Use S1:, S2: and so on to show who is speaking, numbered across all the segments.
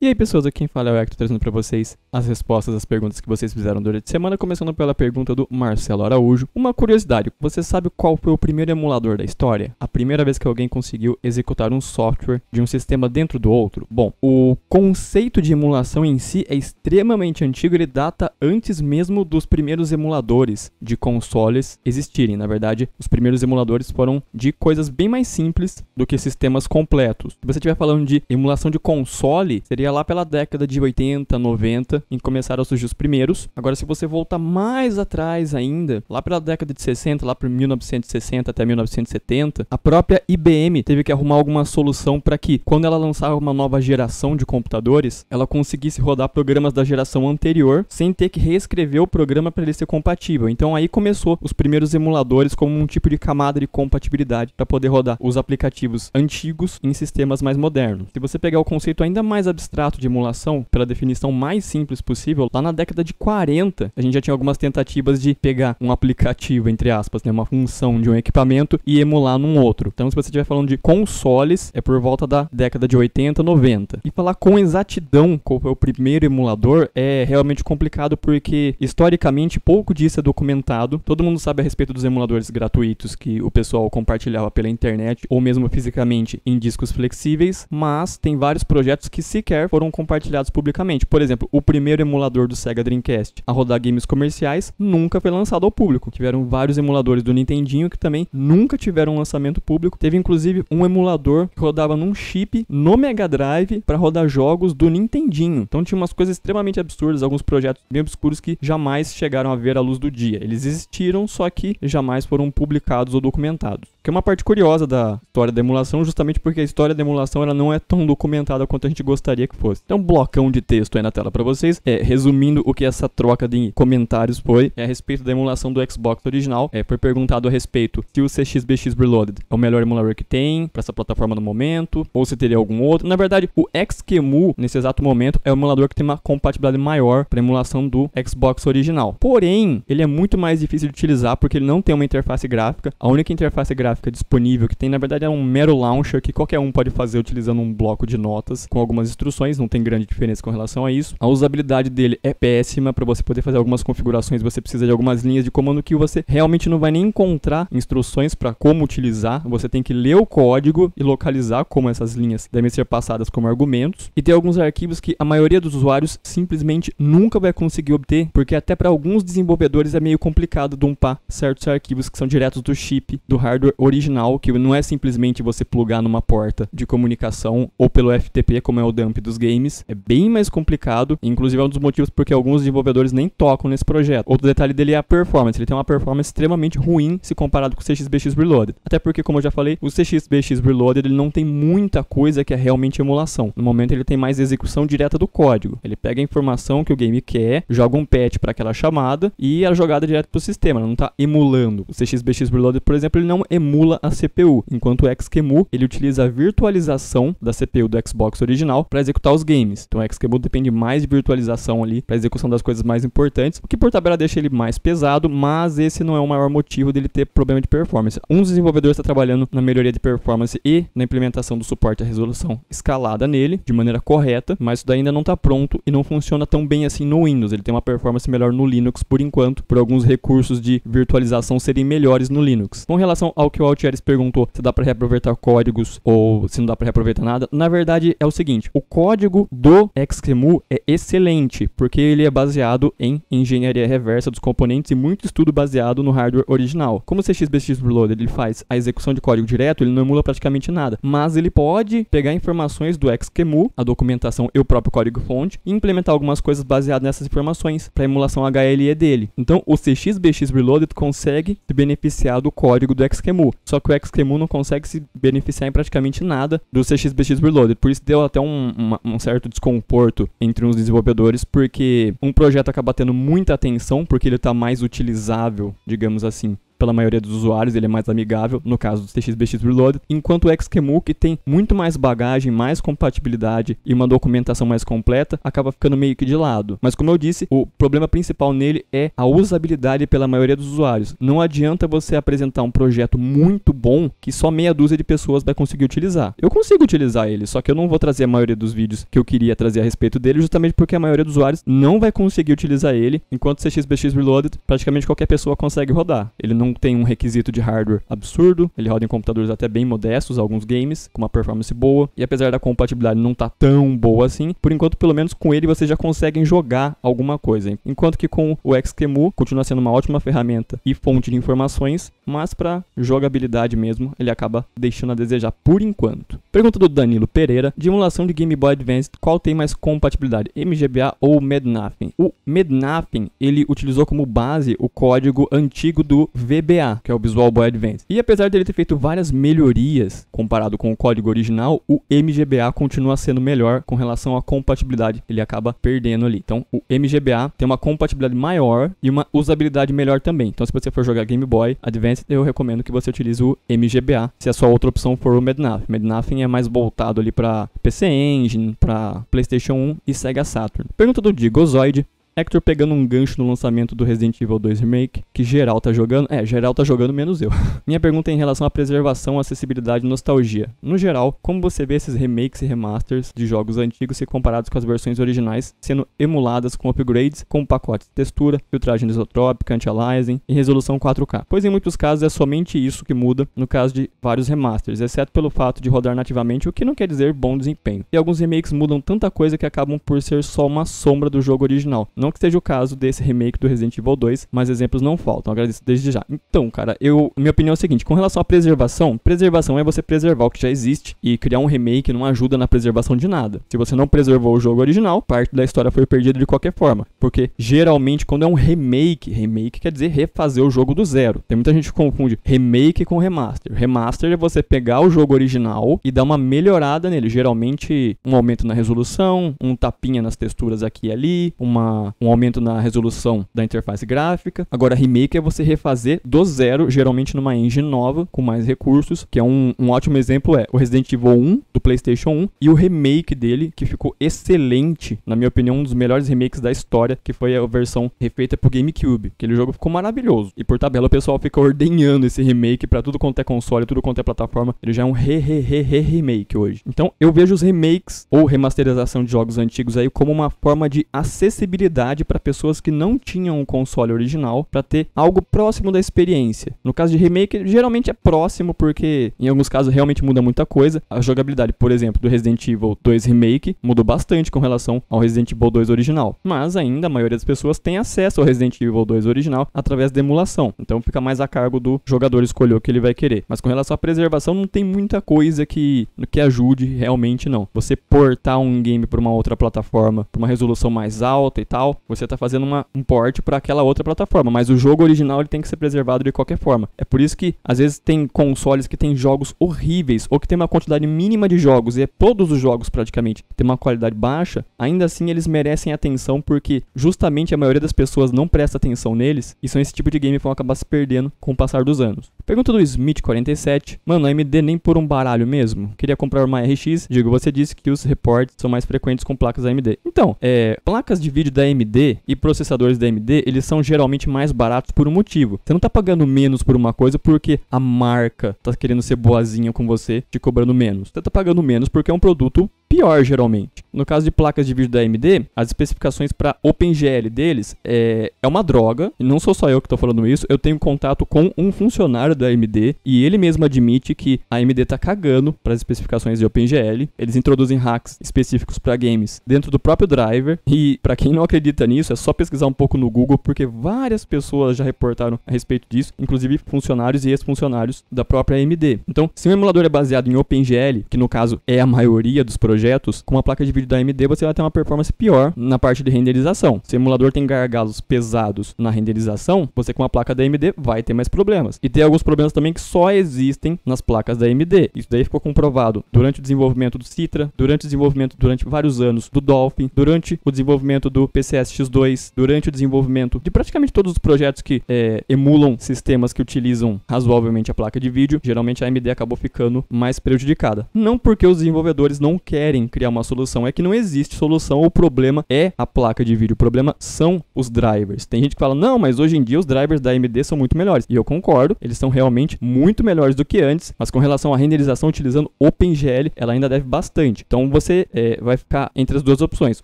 S1: E aí pessoas, aqui quem fala é o Hector trazendo para vocês as respostas às perguntas que vocês fizeram durante a semana, começando pela pergunta do Marcelo Araújo. Uma curiosidade, você sabe qual foi o primeiro emulador da história? A primeira vez que alguém conseguiu executar um software de um sistema dentro do outro? Bom, o conceito de emulação em si é extremamente antigo, ele data antes mesmo dos primeiros emuladores de consoles existirem. Na verdade, os primeiros emuladores foram de coisas bem mais simples do que sistemas completos. Se você estiver falando de emulação de console, seria seria lá pela década de 80, 90, em que começaram a surgir os primeiros. Agora, se você voltar mais atrás ainda, lá pela década de 60, lá por 1960 até 1970, a própria IBM teve que arrumar alguma solução para que, quando ela lançava uma nova geração de computadores, ela conseguisse rodar programas da geração anterior sem ter que reescrever o programa para ele ser compatível. Então aí começou os primeiros emuladores como um tipo de camada de compatibilidade para poder rodar os aplicativos antigos em sistemas mais modernos. Se você pegar o conceito ainda mais abstrato abstrato de emulação, pela definição mais simples possível, lá na década de 40, a gente já tinha algumas tentativas de pegar um aplicativo, entre aspas, né, uma função de um equipamento e emular num outro. Então, se você estiver falando de consoles, é por volta da década de 80, 90. E falar com exatidão qual foi é o primeiro emulador é realmente complicado porque, historicamente, pouco disso é documentado. Todo mundo sabe a respeito dos emuladores gratuitos que o pessoal compartilhava pela internet ou mesmo fisicamente em discos flexíveis, mas tem vários projetos que sequer foram compartilhados publicamente. Por exemplo, o primeiro emulador do Sega Dreamcast a rodar games comerciais nunca foi lançado ao público. Tiveram vários emuladores do Nintendinho que também nunca tiveram um lançamento público. Teve inclusive um emulador que rodava num chip no Mega Drive para rodar jogos do Nintendinho. Então tinha umas coisas extremamente absurdas, alguns projetos bem obscuros que jamais chegaram a ver a luz do dia. Eles existiram, só que jamais foram publicados ou documentados. Que é uma parte curiosa da história da emulação, justamente porque a história da emulação ela não é tão documentada quanto a gente gostaria que fosse. Então, um blocão de texto aí na tela para vocês, é, resumindo o que essa troca de comentários foi é, a respeito da emulação do Xbox original. É, foi perguntado a respeito se o CXBX Reloaded é o melhor emulador que tem para essa plataforma no momento, ou se teria algum outro. Na verdade, o Xkemu, nesse exato momento, é o emulador que tem uma compatibilidade maior para emulação do Xbox original. Porém, ele é muito mais difícil de utilizar porque ele não tem uma interface gráfica. A única interface gráfica gráfica disponível que tem, na verdade, é um mero launcher que qualquer um pode fazer utilizando um bloco de notas com algumas instruções, não tem grande diferença com relação a isso. A usabilidade dele é péssima, para você poder fazer algumas configurações, você precisa de algumas linhas de comando que você realmente não vai nem encontrar instruções para como utilizar, você tem que ler o código e localizar como essas linhas devem ser passadas como argumentos. E tem alguns arquivos que a maioria dos usuários simplesmente nunca vai conseguir obter, porque até para alguns desenvolvedores é meio complicado dumpar certos arquivos que são diretos do chip do hardware original, que não é simplesmente você plugar numa porta de comunicação ou pelo FTP, como é o dump dos games. É bem mais complicado, inclusive é um dos motivos porque alguns desenvolvedores nem tocam nesse projeto. Outro detalhe dele é a performance. Ele tem uma performance extremamente ruim se comparado com o CXBX Reloaded. Até porque, como eu já falei, o CXBX Reloaded ele não tem muita coisa que é realmente emulação. No momento ele tem mais execução direta do código. Ele pega a informação que o game quer, joga um patch para aquela chamada e a jogada é direto para o sistema. não está emulando. O CXBX Reloaded, por exemplo, ele não emula emula a CPU, enquanto o XQEMU ele utiliza a virtualização da CPU do Xbox original para executar os games. Então o XQEMU depende mais de virtualização ali para execução das coisas mais importantes, o que por tabela deixa ele mais pesado, mas esse não é o maior motivo dele ter problema de performance. Um dos desenvolvedores está trabalhando na melhoria de performance e na implementação do suporte à resolução escalada nele de maneira correta, mas isso daí ainda não está pronto e não funciona tão bem assim no Windows. Ele tem uma performance melhor no Linux por enquanto, por alguns recursos de virtualização serem melhores no Linux. Com relação ao que o Altieres perguntou se dá para reaproveitar códigos ou se não dá para reaproveitar nada, na verdade é o seguinte: o código do XQEMU é excelente, porque ele é baseado em engenharia reversa dos componentes e muito estudo baseado no hardware original. Como o CXBX Reloader ele faz a execução de código direto, ele não emula praticamente nada, mas ele pode pegar informações do XQEMU, a documentação e o próprio código-fonte, e implementar algumas coisas baseadas nessas informações para a emulação HLE dele. Então, o CXBX Reloaded consegue se beneficiar do código do XQEMU só que o XQMU não consegue se beneficiar em praticamente nada do CXBX Reloaded. Por isso deu até um, uma, um certo desconforto entre os desenvolvedores, porque um projeto acaba tendo muita atenção, porque ele está mais utilizável, digamos assim, pela maioria dos usuários, ele é mais amigável, no caso do CXBX Reloaded, enquanto o que tem muito mais bagagem, mais compatibilidade e uma documentação mais completa, acaba ficando meio que de lado. Mas como eu disse, o problema principal nele é a usabilidade pela maioria dos usuários. Não adianta você apresentar um projeto muito bom que só meia dúzia de pessoas vai conseguir utilizar. Eu consigo utilizar ele, só que eu não vou trazer a maioria dos vídeos que eu queria trazer a respeito dele, justamente porque a maioria dos usuários não vai conseguir utilizar ele, enquanto o CXBX Reloaded praticamente qualquer pessoa consegue rodar. Ele não não tem um requisito de hardware absurdo, ele roda em computadores até bem modestos, alguns games, com uma performance boa, e apesar da compatibilidade não estar tá tão boa assim, por enquanto, pelo menos com ele, vocês já conseguem jogar alguma coisa. Enquanto que com o XQMU, continua sendo uma ótima ferramenta e fonte de informações, mas para jogabilidade mesmo, ele acaba deixando a desejar por enquanto. Pergunta do Danilo Pereira, de emulação de Game Boy Advance, qual tem mais compatibilidade, MGBA ou Mednapping? O Mednapping, ele utilizou como base o código antigo do V VBA, que é o Visual Boy Advance. E apesar dele ter feito várias melhorias comparado com o código original, o MGBA continua sendo melhor com relação à compatibilidade. Ele acaba perdendo ali. Então, o MGBA tem uma compatibilidade maior e uma usabilidade melhor também. Então, se você for jogar Game Boy Advance, eu recomendo que você utilize o MGBA, se a sua outra opção for o Mednaf. Mednaf é mais voltado ali para PC Engine, para PlayStation 1 e Sega Saturn. Pergunta do Digozoid. Hector pegando um gancho no lançamento do Resident Evil 2 Remake, que geral tá jogando. É, geral tá jogando menos eu. Minha pergunta é em relação à preservação, acessibilidade e nostalgia. No geral, como você vê esses remakes e remasters de jogos antigos se comparados com as versões originais sendo emuladas com upgrades, com pacotes de textura, filtragem isotrópica, anti-aliasing e resolução 4K? Pois em muitos casos é somente isso que muda no caso de vários remasters, exceto pelo fato de rodar nativamente, o que não quer dizer bom desempenho. E alguns remakes mudam tanta coisa que acabam por ser só uma sombra do jogo original. Não não que seja o caso desse remake do Resident Evil 2, mas exemplos não faltam. Agradeço desde já. Então, cara, eu minha opinião é a seguinte, com relação à preservação, preservação é você preservar o que já existe e criar um remake não ajuda na preservação de nada. Se você não preservou o jogo original, parte da história foi perdida de qualquer forma, porque geralmente quando é um remake, remake quer dizer refazer o jogo do zero. Tem muita gente que confunde remake com remaster. Remaster é você pegar o jogo original e dar uma melhorada nele, geralmente um aumento na resolução, um tapinha nas texturas aqui e ali, uma um aumento na resolução da interface gráfica. Agora, remake é você refazer do zero, geralmente numa engine nova, com mais recursos, que é um, um ótimo exemplo é o Resident Evil 1 do PlayStation 1 e o remake dele, que ficou excelente, na minha opinião, um dos melhores remakes da história, que foi a versão refeita pro GameCube. Aquele jogo ficou maravilhoso. E por tabela, o pessoal fica ordenhando esse remake para tudo quanto é console, tudo quanto é plataforma. Ele já é um re-re-re-re-remake hoje. Então, eu vejo os remakes ou remasterização de jogos antigos aí como uma forma de acessibilidade para pessoas que não tinham o um console original para ter algo próximo da experiência. No caso de remake, geralmente é próximo porque em alguns casos realmente muda muita coisa. A jogabilidade, por exemplo, do Resident Evil 2 Remake mudou bastante com relação ao Resident Evil 2 original, mas ainda a maioria das pessoas tem acesso ao Resident Evil 2 original através da emulação. Então fica mais a cargo do jogador escolher o que ele vai querer. Mas com relação à preservação, não tem muita coisa que que ajude realmente não. Você portar um game para uma outra plataforma, para uma resolução mais alta e tal, você está fazendo uma, um port para aquela outra plataforma, mas o jogo original ele tem que ser preservado de qualquer forma. É por isso que às vezes tem consoles que tem jogos horríveis ou que tem uma quantidade mínima de jogos e é todos os jogos praticamente tem uma qualidade baixa, ainda assim eles merecem atenção porque justamente a maioria das pessoas não presta atenção neles e são esse tipo de game que vão acabar se perdendo com o passar dos anos. Pergunta do Smith47. Mano, a AMD nem por um baralho mesmo. Queria comprar uma RX. Digo, você disse que os reportes são mais frequentes com placas AMD. Então, é, placas de vídeo da AMD AMD e processadores da AMD, eles são geralmente mais baratos por um motivo. Você não tá pagando menos por uma coisa porque a marca tá querendo ser boazinha com você, te cobrando menos. Você tá pagando menos porque é um produto pior geralmente. No caso de placas de vídeo da AMD, as especificações para OpenGL deles é, é uma droga. E não sou só eu que estou falando isso. Eu tenho contato com um funcionário da AMD e ele mesmo admite que a AMD está cagando para as especificações de OpenGL. Eles introduzem hacks específicos para games dentro do próprio driver. E para quem não acredita nisso, é só pesquisar um pouco no Google, porque várias pessoas já reportaram a respeito disso, inclusive funcionários e ex-funcionários da própria AMD. Então, se um emulador é baseado em OpenGL, que no caso é a maioria dos projetos projetos, com uma placa de vídeo da AMD você vai ter uma performance pior na parte de renderização. Se o emulador tem gargalos pesados na renderização, você com uma placa da AMD vai ter mais problemas. E tem alguns problemas também que só existem nas placas da AMD. Isso daí ficou comprovado durante o desenvolvimento do Citra, durante o desenvolvimento durante vários anos do Dolphin, durante o desenvolvimento do PCSX2, durante o desenvolvimento de praticamente todos os projetos que é, emulam sistemas que utilizam razoavelmente a placa de vídeo, geralmente a AMD acabou ficando mais prejudicada. Não porque os desenvolvedores não querem querem criar uma solução. É que não existe solução, o problema é a placa de vídeo, o problema são os drivers. Tem gente que fala, não, mas hoje em dia os drivers da AMD são muito melhores. E eu concordo, eles são realmente muito melhores do que antes, mas com relação à renderização utilizando OpenGL, ela ainda deve bastante. Então você é, vai ficar entre as duas opções.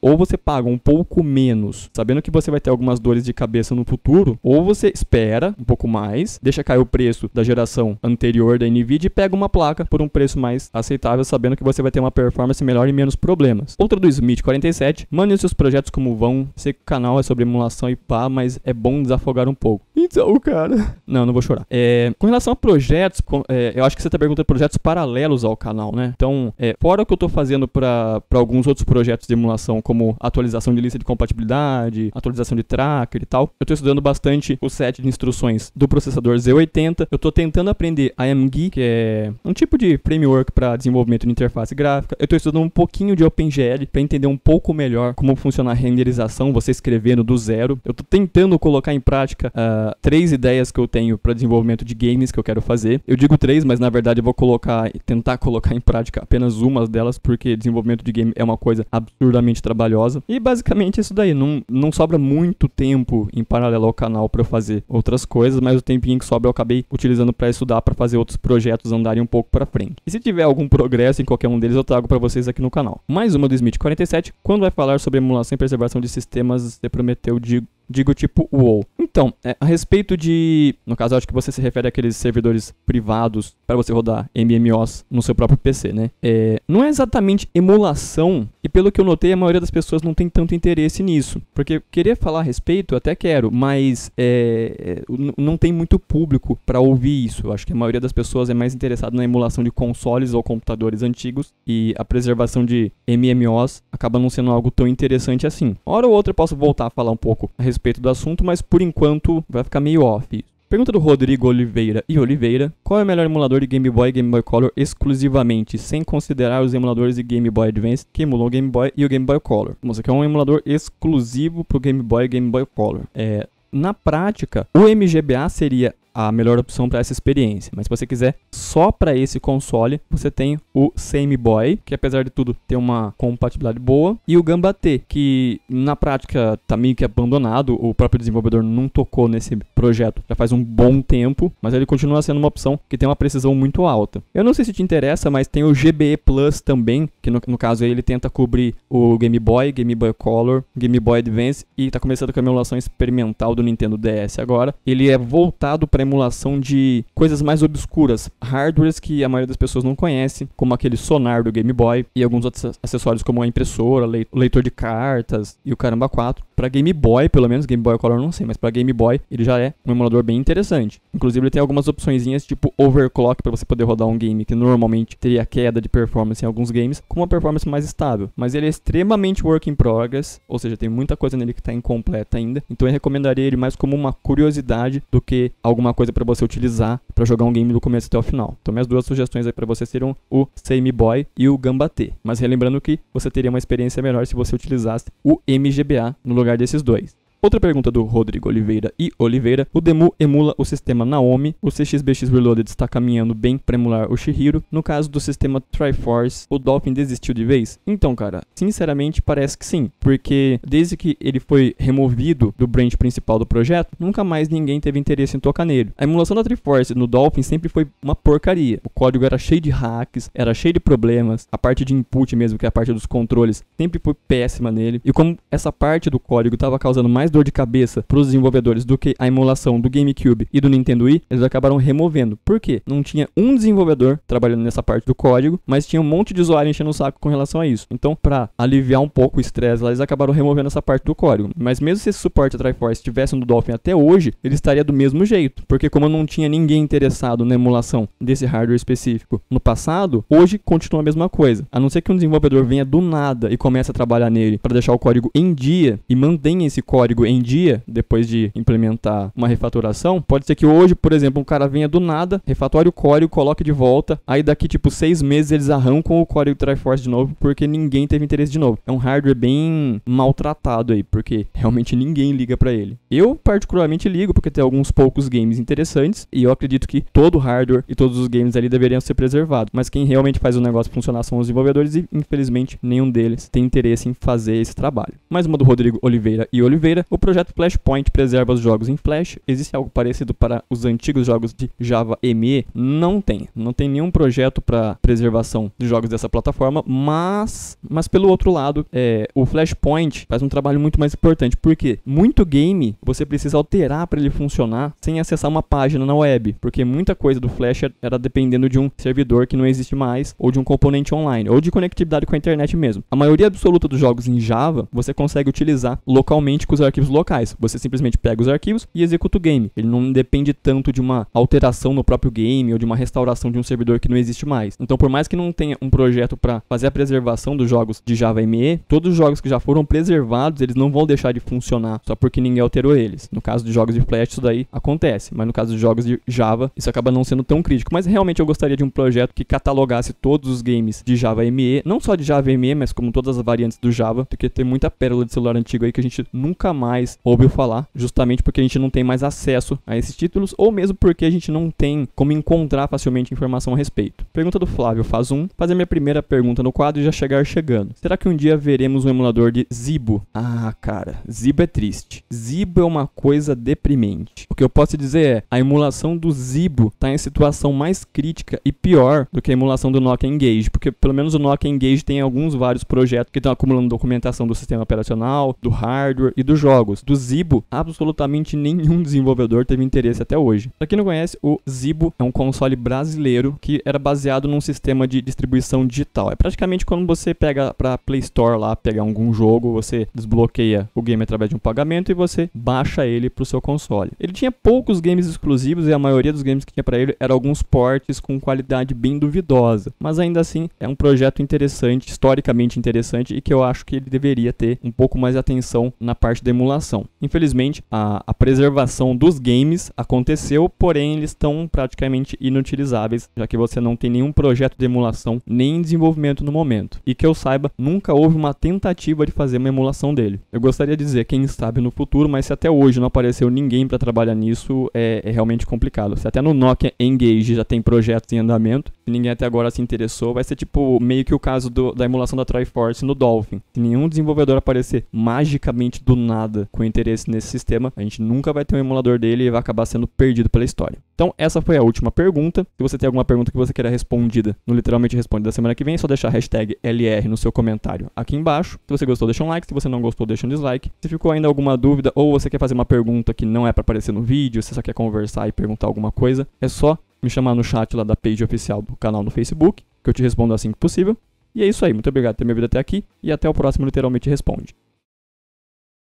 S1: Ou você paga um pouco menos, sabendo que você vai ter algumas dores de cabeça no futuro, ou você espera um pouco mais, deixa cair o preço da geração anterior da NVIDIA e pega uma placa por um preço mais aceitável, sabendo que você vai ter uma performance melhor melhor e menos problemas. Outra do Smith 47, mane seus projetos como vão, sei que o canal é sobre emulação e pá, mas é bom desafogar um pouco. Então, cara... Não, não vou chorar. É, com relação a projetos, com, é, eu acho que você tá perguntando projetos paralelos ao canal, né? Então, é, fora o que eu tô fazendo para alguns outros projetos de emulação, como atualização de lista de compatibilidade, atualização de tracker e tal, eu tô estudando bastante o set de instruções do processador Z80. Eu tô tentando aprender AMG, que é um tipo de framework para desenvolvimento de interface gráfica. Eu tô estudando um pouquinho de OpenGL para entender um pouco melhor como funciona a renderização, você escrevendo do zero. Eu estou tentando colocar em prática uh, três ideias que eu tenho para desenvolvimento de games que eu quero fazer. Eu digo três, mas na verdade eu vou colocar, tentar colocar em prática apenas uma delas, porque desenvolvimento de game é uma coisa absurdamente trabalhosa. E basicamente isso daí, não, não sobra muito tempo em paralelo ao canal para fazer outras coisas, mas o tempinho que sobra eu acabei utilizando para estudar, para fazer outros projetos andarem um pouco para frente. E se tiver algum progresso em qualquer um deles, eu trago para vocês aqui aqui no canal. Mais uma do Smith 47, quando vai falar sobre emulação e preservação de sistemas, você prometeu de digo tipo UOL. Então, é, a respeito de. No caso, acho que você se refere àqueles servidores privados para você rodar MMOs no seu próprio PC, né? É, não é exatamente emulação, e pelo que eu notei, a maioria das pessoas não tem tanto interesse nisso. Porque querer falar a respeito, até quero, mas é, é não tem muito público para ouvir isso. Eu acho que a maioria das pessoas é mais interessada na emulação de consoles ou computadores antigos e a preservação de MMOs acaba não sendo algo tão interessante assim. Hora ou outra eu posso voltar a falar um pouco a respeito respeito do assunto, mas por enquanto vai ficar meio off. Pergunta do Rodrigo Oliveira e Oliveira: Qual é o melhor emulador de Game Boy e Game Boy Color exclusivamente, sem considerar os emuladores de Game Boy Advance que emulam o Game Boy e o Game Boy Color? Como você quer é um emulador exclusivo para o Game Boy e Game Boy Color. É, na prática, o MGBA seria a melhor opção para essa experiência. Mas se você quiser só para esse console, você tem o Same Boy, que apesar de tudo tem uma compatibilidade boa, e o Gamba T, que na prática tá meio que abandonado, o próprio desenvolvedor não tocou nesse projeto já faz um bom tempo, mas ele continua sendo uma opção que tem uma precisão muito alta. Eu não sei se te interessa, mas tem o GBE Plus também, que no, no caso ele tenta cobrir o Game Boy, Game Boy Color, Game Boy Advance e tá começando com a emulação experimental do Nintendo DS agora. Ele é voltado para para emulação de coisas mais obscuras, hardwares que a maioria das pessoas não conhece, como aquele sonar do Game Boy e alguns outros acessórios como a impressora, o leitor de cartas e o caramba 4. Para Game Boy, pelo menos Game Boy Color não sei, mas para Game Boy ele já é um emulador bem interessante. Inclusive ele tem algumas opçõeszinhas tipo overclock para você poder rodar um game que normalmente teria queda de performance em alguns games, com uma performance mais estável, mas ele é extremamente work in progress, ou seja, tem muita coisa nele que está incompleta ainda. Então eu recomendaria ele mais como uma curiosidade do que alguma alguma coisa para você utilizar para jogar um game do começo até o final. Então minhas duas sugestões aí para você seriam o Same Boy e o Gambatê. Mas relembrando que você teria uma experiência melhor se você utilizasse o MGBA no lugar desses dois. Outra pergunta do Rodrigo Oliveira e Oliveira. O Demu emula o sistema Naomi. O CXBX Reloaded está caminhando bem para emular o Shihiro. No caso do sistema Triforce, o Dolphin desistiu de vez? Então, cara, sinceramente parece que sim. Porque desde que ele foi removido do branch principal do projeto, nunca mais ninguém teve interesse em tocar nele. A emulação da Triforce no Dolphin sempre foi uma porcaria. O código era cheio de hacks, era cheio de problemas. A parte de input mesmo, que é a parte dos controles, sempre foi péssima nele. E como essa parte do código estava causando mais dor de cabeça para os desenvolvedores do que a emulação do GameCube e do Nintendo Wii, eles acabaram removendo. Por quê? Não tinha um desenvolvedor trabalhando nessa parte do código, mas tinha um monte de usuário enchendo o saco com relação a isso. Então, para aliviar um pouco o estresse eles acabaram removendo essa parte do código. Mas mesmo se esse suporte a Triforce estivesse no Dolphin até hoje, ele estaria do mesmo jeito, porque como não tinha ninguém interessado na emulação desse hardware específico no passado, hoje continua a mesma coisa. A não ser que um desenvolvedor venha do nada e comece a trabalhar nele para deixar o código em dia e mantenha esse código em dia, depois de implementar uma refatoração, pode ser que hoje, por exemplo, um cara venha do nada, refatore o core, coloque de volta, aí daqui tipo seis meses eles arrancam o core e Triforce de novo, porque ninguém teve interesse de novo. É um hardware bem maltratado aí, porque realmente ninguém liga para ele. Eu particularmente ligo, porque tem alguns poucos games interessantes, e eu acredito que todo o hardware e todos os games ali deveriam ser preservados, mas quem realmente faz o negócio funcionar são os desenvolvedores, e infelizmente nenhum deles tem interesse em fazer esse trabalho. Mais uma do Rodrigo Oliveira e Oliveira, o projeto Flashpoint preserva os jogos em Flash. Existe algo parecido para os antigos jogos de Java ME? Não tem. Não tem nenhum projeto para preservação de jogos dessa plataforma, mas, mas pelo outro lado, é, o Flashpoint faz um trabalho muito mais importante, porque muito game você precisa alterar para ele funcionar sem acessar uma página na web, porque muita coisa do Flash era dependendo de um servidor que não existe mais, ou de um componente online, ou de conectividade com a internet mesmo. A maioria absoluta dos jogos em Java você consegue utilizar localmente com os arquivos arquivos locais. Você simplesmente pega os arquivos e executa o game. Ele não depende tanto de uma alteração no próprio game ou de uma restauração de um servidor que não existe mais. Então, por mais que não tenha um projeto para fazer a preservação dos jogos de Java ME, todos os jogos que já foram preservados, eles não vão deixar de funcionar só porque ninguém alterou eles. No caso de jogos de Flash, isso daí acontece, mas no caso de jogos de Java, isso acaba não sendo tão crítico. Mas realmente eu gostaria de um projeto que catalogasse todos os games de Java ME, não só de Java ME, mas como todas as variantes do Java, porque tem muita pérola de celular antigo aí que a gente nunca mais mais ouviu falar, justamente porque a gente não tem mais acesso a esses títulos, ou mesmo porque a gente não tem como encontrar facilmente informação a respeito. Pergunta do Flávio faz um, fazer minha primeira pergunta no quadro e já chegar chegando. Será que um dia veremos um emulador de Zibo? Ah, cara, Zibo é triste. Zibo é uma coisa deprimente. O que eu posso dizer é, a emulação do Zibo está em situação mais crítica e pior do que a emulação do Nokia Engage, porque pelo menos o Nokia Engage tem alguns vários projetos que estão acumulando documentação do sistema operacional, do hardware e do jogo jogos do Zibo, absolutamente nenhum desenvolvedor teve interesse até hoje. Pra quem não conhece, o Zibo é um console brasileiro que era baseado num sistema de distribuição digital. É praticamente quando você pega pra Play Store lá, pegar algum jogo, você desbloqueia o game através de um pagamento e você baixa ele pro seu console. Ele tinha poucos games exclusivos e a maioria dos games que tinha para ele eram alguns ports com qualidade bem duvidosa, mas ainda assim é um projeto interessante, historicamente interessante e que eu acho que ele deveria ter um pouco mais de atenção na parte da emulação. Infelizmente, a, a preservação dos games aconteceu, porém eles estão praticamente inutilizáveis, já que você não tem nenhum projeto de emulação nem desenvolvimento no momento. E que eu saiba, nunca houve uma tentativa de fazer uma emulação dele. Eu gostaria de dizer, quem sabe no futuro, mas se até hoje não apareceu ninguém para trabalhar nisso, é, é, realmente complicado. Se até no Nokia Engage já tem projetos em andamento, se ninguém até agora se interessou, vai ser tipo meio que o caso do, da emulação da Triforce no Dolphin. Se nenhum desenvolvedor aparecer magicamente do nada, nada com interesse nesse sistema, a gente nunca vai ter um emulador dele e vai acabar sendo perdido pela história. Então, essa foi a última pergunta. Se você tem alguma pergunta que você queira respondida no Literalmente Responde da semana que vem, é só deixar a hashtag LR no seu comentário aqui embaixo. Se você gostou, deixa um like. Se você não gostou, deixa um dislike. Se ficou ainda alguma dúvida ou você quer fazer uma pergunta que não é para aparecer no vídeo, você só quer conversar e perguntar alguma coisa, é só me chamar no chat lá da page oficial do canal no Facebook, que eu te respondo assim que possível. E é isso aí. Muito obrigado por ter me ouvido até aqui e até o próximo Literalmente Responde.